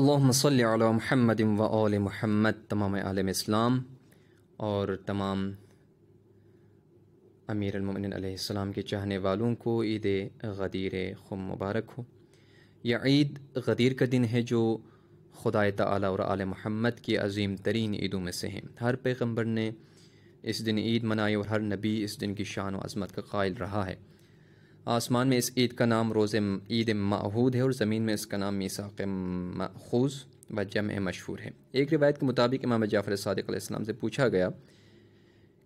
अल्लाम अला महमद व महमद तमाम आलम इस्लाम और तमाम अमीर अलमिन के चाहने वालों को ईद गदीर खुम मुबारक हो यह ईद गदीर का दिन है जो खुदा ताली और आल महमद की अजीम तरीन ईदों में से हैं हर पैगम्बर ने इस दिन ईद मनाई और हर नबी इस दिन की शान व अजमत का कायल रहा है आसमान में इस ईद का नाम रोज़ ईद माहूद है और ज़मीन में इसका नाम मीसाक मखूज़ व जम मशहूर है एक रिवायत के मुताबिक इमाम जाफ़र सदक़्लाम से पूछा गया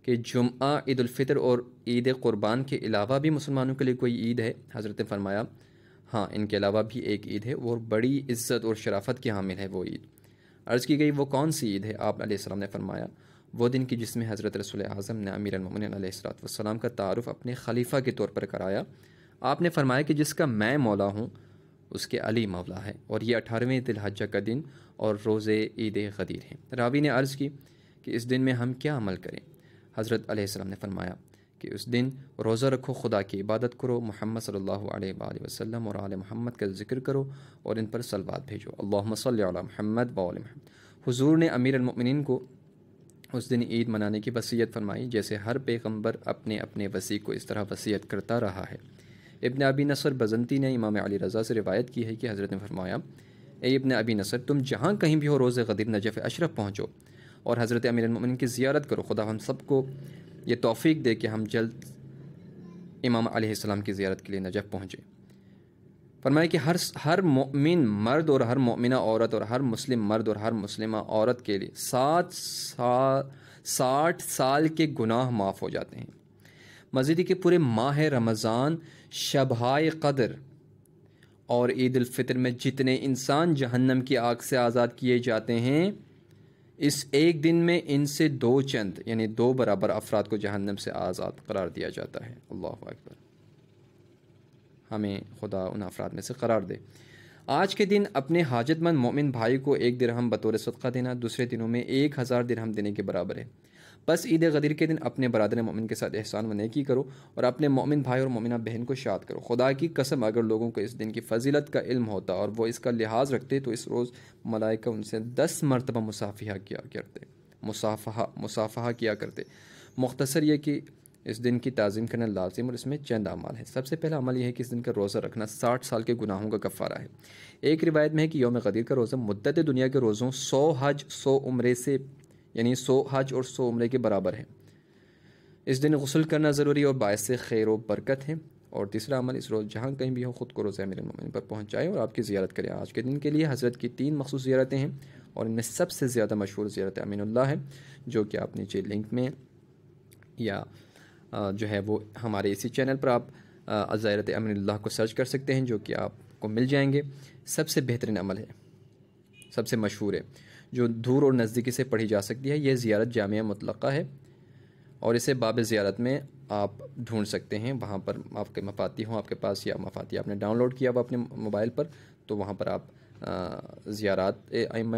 कि जुम्आ ईदालफ़ितर और ईद क़ुरबान के अलावा भी मुसलमानों के लिए कोई ईद है हज़रत फरमाया हाँ इनके अलावा भी एक ईद है और बड़ी इज़्ज़त और शराफत की हामिल है वो ईद अर्ज़ की गई वो कौन सी ईद है आप ने फरमाया वो दिन की जिसमें हज़रत रसूल आज़म ने अमीर वसलाम का तारफ़ अपने खलीफा के तौर पर कराया आपने फरमाया कि जिसका मैं मौला हूँ उसके अली मौला है और ये अठारहवें दिलहजा का दिन और रोज़े ईद गदीर हैं रावी ने अर्ज़ की कि इस दिन में हम क्या अमल करें हज़रत आसलम ने फरमाया कि उस दिन रोज़ा रखो खुदा की इबादत करो मोहम्मद सल्ला अलैहि और आल महमद का जिक्र करो और इन पर सलवाद भेजो अल्लाह महमद बाल महमद हजूर ने अमीर अमीरमिन को उस दिन ईद मनाने की वसीयत फरमाई जैसे हर पैगम्बर अपने अपने वसी को इस तरह वसीयत करता रहा है इबन अबी नसर बजंती ने इमाम अली रज़ा से रिवायत की है कि हज़रत ने फरमाया ए इबन अबी नसर तुम जहाँ कहीं भी हो रोज़ गदीर नजफ़ अशरफ पहुँचो और हज़रत अमीर की ज़ियारत करो खुदा हम सबको ये तोफ़ी दे कि हम जल्द इमाम आसमाम की ज़ियारत के लिए नजफ़ पहुँचें फरमाया कि हर हर मोमिन मर्द और हर मोमिना औरत और हर मुस्लिम मर्द और हर मुस्लिम औरत के लिए सात साठ साल के गुनाह माफ़ हो जाते हैं मजीदी के पूरे माह रमज़ान शबाय कदर और ईद फितर में जितने इंसान जहन्नम की आग से आज़ाद किए जाते हैं इस एक दिन में इनसे दो चंद यानी दो बराबर अफराद को जहन्नम से आज़ाद करार दिया जाता है अल्लाह अकबर हमें खुदा उन अफराद में से करार दे आज के दिन अपने हाजतमंद मोमिन भाई को एक दिरहम बतौर सदका देना दूसरे दिनों में एक हज़ार दिरहम देने के बराबर है बस ईद गदीर के दिन अपने बरदर मोमिन के साथ एहसान व नेकी करो और अपने मोमिन भाई और मोमिना बहन को शाद करो खुदा की कसम अगर लोगों को इस दिन की फजीलत का इल्म होता और वो इसका लिहाज रखते तो इस रोज़ मलाइका उनसे दस मरतबा मुसाफिया किया करते मुसाफा मुसाफा किया करते मख्तसर यह कि इस दिन की ताज़ीम करना लाजिम और इसमें चंद अमाल है सबसे पहला अमल यह है कि इस दिन का रोज़ा रखना साठ साल के गुनाहों का कफ़ारा है एक रिवायत में है कि योम गदीर का रोज़ा मुद्दत दुनिया के रोज़ों सौ हज सौ उम्र से यानी सौ हज और सौ उम्र के बराबर है इस दिन गसल करना ज़रूरी और बायस खैर व बरकत है और तीसरा अमल इस रोज़ जहाँ कहीं भी हो ख़ुद को रोज़ मिन पर पहुँचाएँ और आपकी ज्यारत करें आज के दिन के लिए हज़रत की तीन मखसूस ज्यारतें हैं और इनमें सबसे ज़्यादा मशहूर ज्यारत अमीन है जो कि आप नीचे लिंक में या जो है वो हमारे इसी चैनल पर आप ज़ायरत अमीन को सर्च कर सकते हैं जो कि आपको मिल जाएंगे सबसे बेहतरीन अमल है सबसे मशहूर है जो दूर और नज़दीकी से पढ़ी जा सकती है यह ज़ियारत जामिया मुतलक़ा है और इसे बाब ज़ियारत में आप ढूंढ सकते हैं वहाँ पर आपके मफाती हों आपके पास या मफाती आपने डाउनलोड किया हुआ अपने मोबाइल पर तो वहाँ पर आप ज़ियारत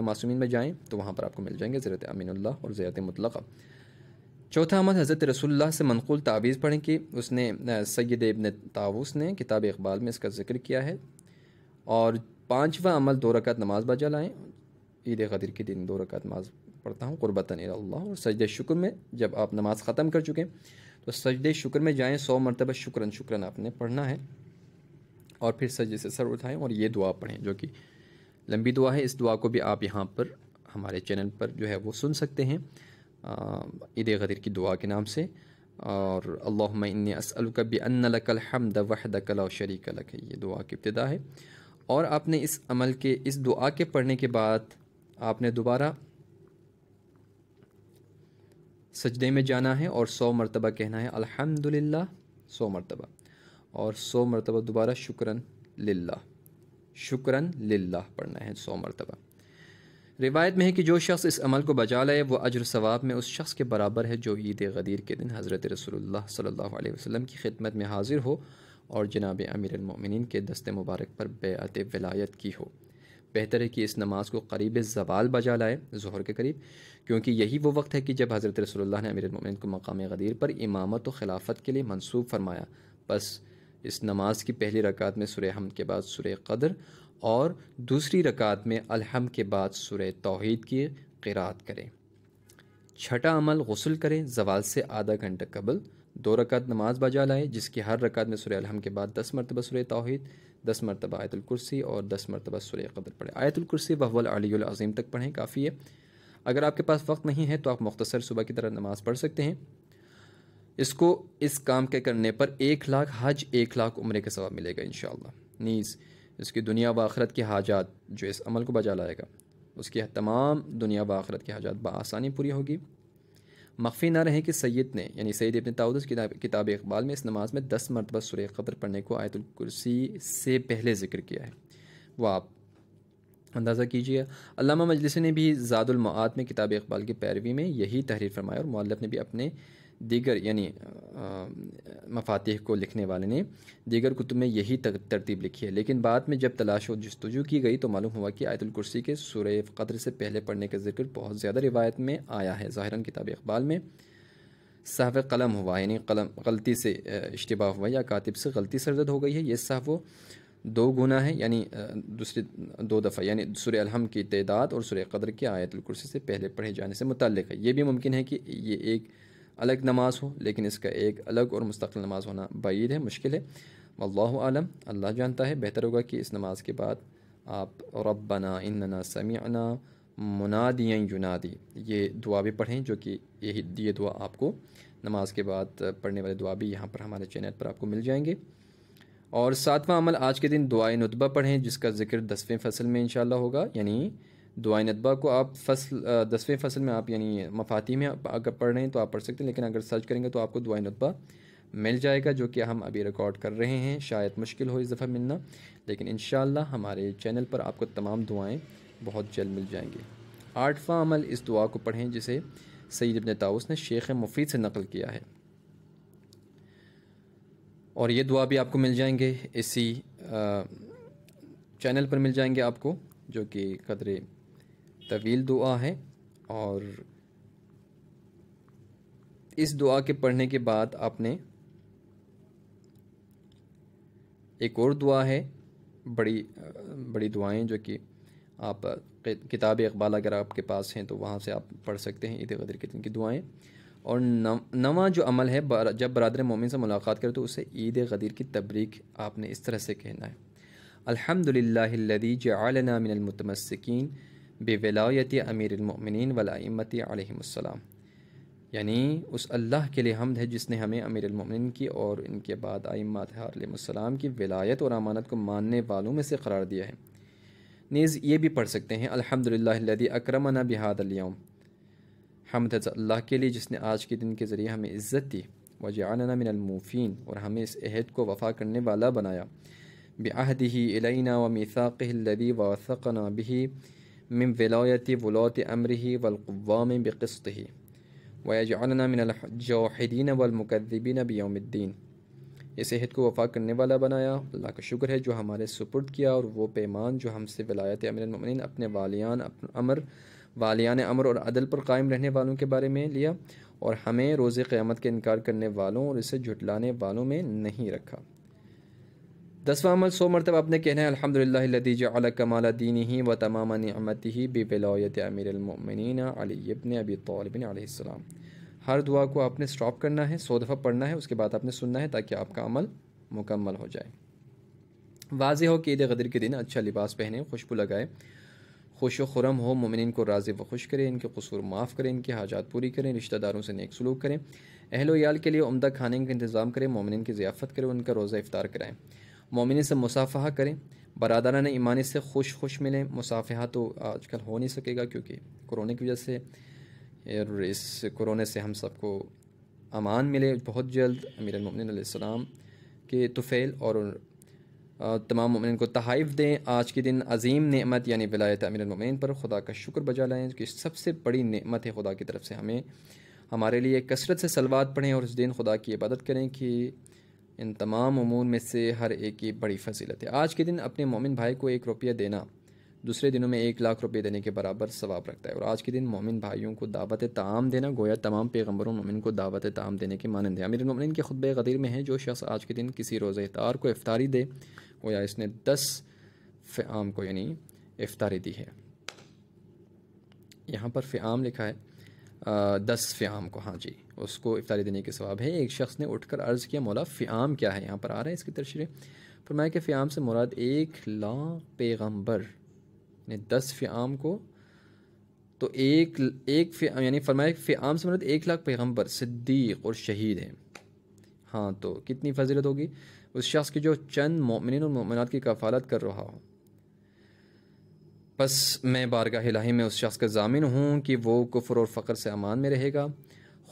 मासूमिन में जाएँ तो वहाँ पर आपको मिल जाएंगे ज़रत अमीन और ज़ियारत मुतलक़ा चौथा अमल हज़रत रसुल्ला से मनकूल तावीज़ पढ़ें कि उसने सैद इबन तावस ने किताब इकबाल में इसका जिक्र किया है और पाँचवा अमल दो रक़त नमाज बजा लाएँ ईद कदर के दिन दो रकत नमाज पढ़ता हूँ क़ुरबतन अल्लाह और सजद शुक्र में जब आप नमाज़ ख़त्म कर हैं तो सजद शुक्र में जाएँ सौ मरतबा शुक्रन शुक्रन आपने पढ़ना है और फिर सजदे से सर उठाएँ और ये दुआ पढ़ें जो कि लंबी दुआ है इस दुआ को भी आप यहाँ पर हमारे चैनल पर जो है वो सुन सकते हैं ईद गदर की दुआ के नाम से और अल्लाम असलक बन लकल हमद वहद कला शरीक लक ये दुआ की इब्तदा है और आपने इस अमल के इस दुआ के पढ़ने के बाद आपने दोबारा सजदे में जाना है और सौ मरतबा कहना है अल्हम्दुलिल्लाह सौ मरतबा और सौ मरतबा दोबारा शुक्रन लिल्ला शुक्रन लिल्ला पढ़ना है सौ मरतबा रिवायत में है कि जो शख्स इस अमल को बचा लाए वो अजर सवाब में उस शख्स के बराबर है जो ईद गदीर के दिन हज़रत रसोल्ला सल्ला वसम की खिदमत में हाजिर हो और जनाब अमीर अमिन के दस्ते मुबारक पर बेअत वलायत की हो बेहतर है कि इस नमाज को करीब जवाल बजा लाए जहर के करीब क्योंकि यही वो वक्त है कि जब हज़रत रसोल्ला ने अमीर अमिन को मकाम गदीर पर इमामत व खिलाफत के लिए मनसूब फरमाया बस इस नमाज की पहली रकात में सुरह हम के बाद सुरह कदर और दूसरी रकात में अलहम के बाद सुर तोहद की क़रात करें छठा अमल गसल करें जवाल से आधा घंटा कबल दो रकात नमाज बजा लाए जिसकी हर रकात में सुर अलहम के बाद दस मरतबा सुर तोहद दस मरतबा आयतुल और दस मरतबा सुर कदर पढ़ें आयतुलकर्सी बहवल अलीम तक पढ़ें काफ़ी है अगर आपके पास वक्त नहीं है तो आप मुख्तर सुबह की तरह नमाज़ पढ़ सकते हैं इसको इस काम के करने पर एक लाख हज एक लाख उम्र के सवाब मिलेगा इन नीज़ इसकी दुनिया व आखरत के हाजात जो इस अमल को बजा लाएगा उसकी तमाम दुनिया व आखरत के हाजात बसानी पूरी होगी मख्फी ना रहे कि सैद ने यानी सैद अपने ताउदस किताब किताब इकबाल में इस नमाज में दस मरतबा सुर कब्र पढ़ने को आयतुल कुर्सी से पहले जिक्र किया है वह आप अंदाज़ा कीजिए अलामा मजलिस ने भी ज़ादुलमात में किताब इकबाल की पैरवी में यही तहरीर फरमाया और मल्लफ ने भी अपने दीगर यानी मफातह को लिखने वाले ने दीगर कुतुब में यही तरतीब लिखी है लेकिन बाद में जब तलाश और जस्तजू की गई तो मालूम हुआ कि आयतुल कुर्सी के सूर्य कदर से पहले पढ़ने का जिक्र बहुत ज़्यादा रिवायत में आया है ज़ाहरा किताब अखबाल में साहव कलम हुआ यानी कलम गलती से इश्तबा हुआ या कातिब से गलती सरदद हो गई है ये वो दो गुना है यानी दूसरे दो दफ़ा यानी सुर अलहम की तदाद और सुर कदर के आयतुल कुर्सी से पहले पढ़े जाने से मुतल है ये भी मुमकिन है कि ये एक अलग नमाज हो लेकिन इसका एक अलग और मुस्तकिल नमाज होना बाद है मुश्किल है वल्लाहु आलम अल्लाह जानता है बेहतर होगा कि इस नमाज के बाद आप रबना इन्ना समीना मुनादियाँ युनादी ये दुआ भी पढ़ें जो कि यही ये दुआ आपको नमाज के बाद पढ़ने वाले दुआ भी यहाँ पर हमारे चैनल पर आपको मिल जाएंगे और सातवां अमल आज के दिन दुआए नुतबा पढ़ें जिसका जिक्र दसवें फसल में इनशाला होगा यानी दुआ नदबा को आप फसल दसवें फसल में आप यानी मफाती में अगर पढ़ रहे हैं तो आप पढ़ सकते हैं लेकिन अगर सर्च करेंगे तो आपको दुआ नदबा मिल जाएगा जो कि हम अभी रिकॉर्ड कर रहे हैं शायद मुश्किल हो इस दफ़ा मिलना लेकिन इन हमारे चैनल पर आपको तमाम दुआएँ बहुत जल्द मिल जाएंगी आठवां अमल इस दुआ को पढ़ें जिसे सईद अबन ताउस ने शेख मुफीद से नकल किया है और ये दुआ भी आपको मिल जाएंगे इसी चैनल पर मिल जाएंगे आपको जो कि कदरे तवील दुआ है और इस दुआ के पढ़ने के बाद आपने एक और दुआ है बड़ी बड़ी दुआएं जो कि आप किताब इकबाल अगर आपके पास हैं तो वहाँ से आप पढ़ सकते हैं ईद गदर के दिन की दुआएं और नवा जो अमल है जब बरदर मोमिन से मुलाकात करें तो उसे ईद गदीर की तबरीक आपने इस तरह से कहना है अलहमदिल्लादी जलना मिनमतमसिकीन बेवलायत अमीरमिन वलामत आलम यानी उस अल्लाह के लिए हमद है जिसने हमें अमीरमिन की और इनके बाद आइमातम की विलायत और अमानत को मानने वालों में से करार दिया है नीज़ ये भी पढ़ सकते हैं अलहमदिल्लादी अक्रमना बिहादलियाम हमद अल्लाह के लिए जिसने आज के दिन के ज़रिए हमें इज़्ज़त दी वजाना मिनमूफी और हमें इस अहद को वफ़ा करने वाला बनाया बेहद ही इलाना व मिसाक़ी वसक़ना भी من ولاية ولاة أمره والقوام بقسطه वजालना मिन जोहदीन वलमकदबिन बियोमद्दीन इस अहद को वफा करने वाला बनाया अल्लाह का शुक्र है जो हमारे सुपुर्द किया और वो पैमान जो हमसे अमर अमिन अपने वालियान अमर वालियान अमर और अदल पर कायम रहने वालों के बारे में लिया और हमें रोज़ क़्यामत के इनकार करने वालों और इसे जुटलाने वालों में नहीं रखा दसवा अमल सौ मरतब आपने कहना है अल कमाल दीन ही व तमाम नमत ही बिबलायत अमीरमिन अलीबन अबी तौलबिन हर दुआ को आपने स्टॉप करना है सौ दफ़ा पढ़ना है उसके बाद आपने सुनना है ताकि आपका अमल मुकम्मल हो जाए वाज हो कि ईद गदर के दिन अच्छा लिबास पहने खुशबू लगाए खुश खुरम हो ममिन को राज़ व खुश करें इनके कसूर माफ़ करें इनकी हाजात पूरी करें रिश्तेदारों से नेक सलूक करें अहलोयाल याल के लिए उमदा खाने का इंतज़ाम करें ममिन की ज़ियाफ़त करें उनका रोज़ा इफ़ार कराएँ मोमिन से मुसाफ़ा करें ने ईमानी से खुश खुश मिलें मुसाफ़ा तो आजकल हो नहीं सकेगा क्योंकि कोरोना की वजह से और इस कोरोना से हम सबको अमान मिले बहुत जल्द अमीर ममिन के तुफ़ैल और तमाम ममिन को तहाइफ दें आज के दिन अजीम नमत यानी बिलायत अमीर ममिन पर खुदा का शुक्र बजा लाएँ कि सबसे बड़ी नमत है खुदा की तरफ से हमें हमारे लिए कसरत से सलवाद पढ़ें और उस दिन खुदा की इबादत करें कि इन तमाम अमूर में से हर एक की बड़ी फजीलत है आज के दिन अपने मोमिन भाई को एक रुपया देना दूसरे दिनों में एक लाख रुपये देने के बराबर सवाब रखता है और आज के दिन मोमिन भाइयों को दावत ताम देना गोया तमाम पैगम्बरों मोमिन को दावत ताम देने के मानंद है अमीर मोमिन के खुतब गदीर में है जो शख्स आज के दिन किसी रोज़ इतार को इफ्तारी दे गोया इसने दस फ़्याम को यानी इफ्तारी दी है यहाँ पर फ़्याम लिखा है दस फ़्याम को हाँ जी उसको इफ्तारी देने के सवाब है एक शख्स ने उठकर अर्ज़ किया मौला फ़्याम क्या है यहाँ पर आ रहा है इसकी तशरी फरमाया कि फ़्याम से मुराद एक ला पैगम्बर यानी दस फ़्याम को तो एक एक यानी फरमाया फ़्याम से मुराद एक लाख पैगम्बर सिद्दीक और शहीद हैं हाँ तो कितनी फजीलत होगी उस शख्स की जो चंद मोमिन और मोमिनत की कफालत कर रहा हो बस मैं बारगाह हिलाही में उस शख्स का जामिन हूँ कि वो कुफर और फ़खर से अमान में रहेगा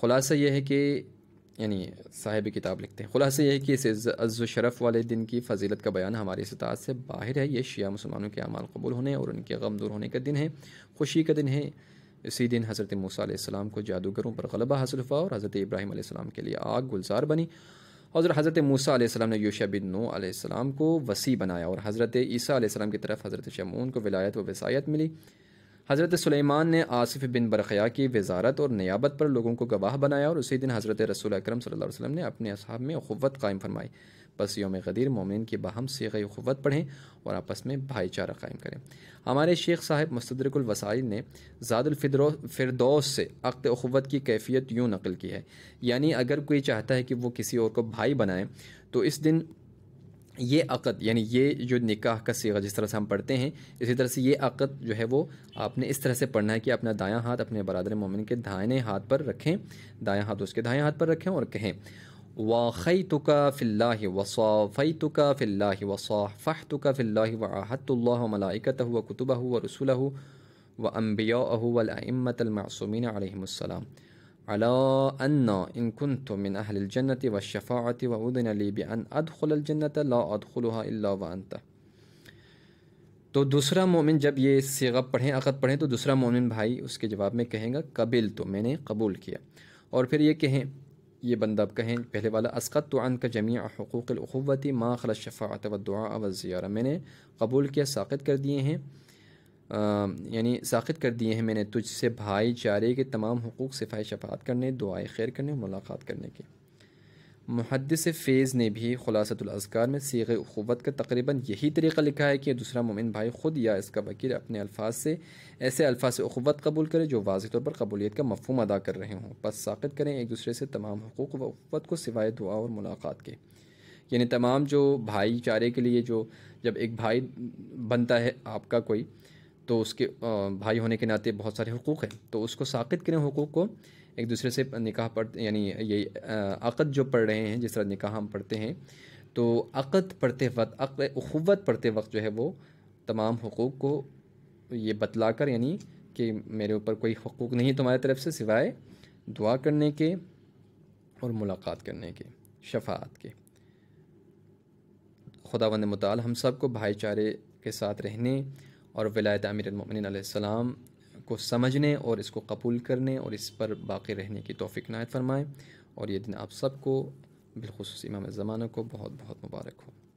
खुलासा यह है कि यानी साहिब किताब लिखते हैं खुलासा यह है कि इस अज़ शरफ़ वाले दिन की फजीलत का बयान हमारी सतात से बाहर है ये शिया मुसलमानों के अमाल कबूल होने और उनके गम दूर होने का दिन है खुशी का दिन है इसी दिन हज़रत मूसा को जादूगरों पर गलबा हासिल हुआ और हज़रत इब्राहिम के लिए आग गुलजार बनी और हज़रत मूसा ने यूशा बिन नू आम को वसी बनाया और हज़रत ईसा आसमाम की तरफ हज़रत शमून को विलायत व वसायत मिली हज़रत सुलेमान ने आसिफ बिन बरखया की वजारत और नियाबत पर लोगों को गवाह बनाया और उसी दिन हज़रत रसूल अक्रम सल वसम ने अपने असहाब में अवत कायम फरमाई बस योम गदीर मोमिन की बाहम सीगे ख़ुवत पढ़ें और आपस में भाईचारा कायम करें हमारे शेख साहब मस्तरकलवसाइल ने ज़ादुलफिदरो फिरदौस से अक्त अखवत की कैफियत यूँ नकल की है यानी अगर कोई चाहता है कि वो किसी और को भाई बनाएं तो इस दिन ये अक़द यानी ये जो निकाह का सीगा जिस तरह से हम पढ़ते हैं इसी तरह से ये अक़द जो है वो आपने इस तरह से पढ़ना है कि अपना दायां हाथ अपने बरदर मोमिन के दाएँ हाथ पर रखें दायां हाथ उसके दाएँ हाथ पर रखें और कहें वाखई तुका फ़िल्ला फ़ई तुका फ़िल्ला फ़ाह तुका फ़िल्ला वहतुल्ल मलाइकत हुआ कुतुबा व रसूल व अम्बिया वमतमासूमिन आलमसम अला इनकुन अहलजन्नत व शफ़ात वदन अली बन अदखलजन्नत ला अदखलहा वंत तो दूसरा मोमिन जब ये सिगब पढ़ें अकद पढ़ें तो दूसरा मोमिन भाई उसके जवाब में कहेंगे कबिल तो मैंने कबूल किया और फिर ये कहें ये बंदा कहें पहले वाला असकत तो अन का जमी हकूक़लखवती माँ खल शफ़ात वदुआ वज़ियारा मैंने कबूल किया साखित कर दिए हैं यानी साखित कर दिए हैं मैंने तुझसे भाईचारे के तमाम हकूक़ सिफाई शफात करने दुआ खैर करने मुलाकात करने के मुहदस फ़ेज़ ने भी ख़ुलासतुलज़कार में सीग अखवत का तकरीबन यही तरीक़ा लिखा है कि दूसरा मुमिन भाई ख़ुद या इसका वकील अपने अल्फाज से ऐसे अल्फाज अखवत कबूल करे जो वाज तौर पर कबूलीत का मफहम अदा कर रहे हों बस साकित करें एक दूसरे से तमाम हकूक़ व अखवत को सिवाय दुआ और मुलाकात के यानी तमाम जो भाईचारे के लिए जो जब एक भाई बनता है आपका कोई तो उसके भाई होने के नाते बहुत सारे हकूक़ हैं तो उसको साकित करें हकूक़ को एक दूसरे से निकाह पढ़ यानी ये अक़द जो पढ़ रहे हैं जिस तरह निकाह हम पढ़ते हैं तो अक़द पढ़ते वक्त अक़वत पढ़ते वक्त जो है वो तमाम हकूक़ को ये बतला कर यानी कि मेरे ऊपर कोई हकूक़ नहीं तुम्हारी तरफ से सिवाय दुआ करने के और मुलाकात करने के शफात के खुदा वंद मताल हम सब को भाईचारे के साथ रहने और विलायत आमिर सलाम को समझने और इसको कबूल करने और इस पर बाकी रहने की तोफ़ी नायत फरमाएँ और ये दिन आप सबको बिलखसूस इमाम ज़माना को बहुत बहुत मुबारक हो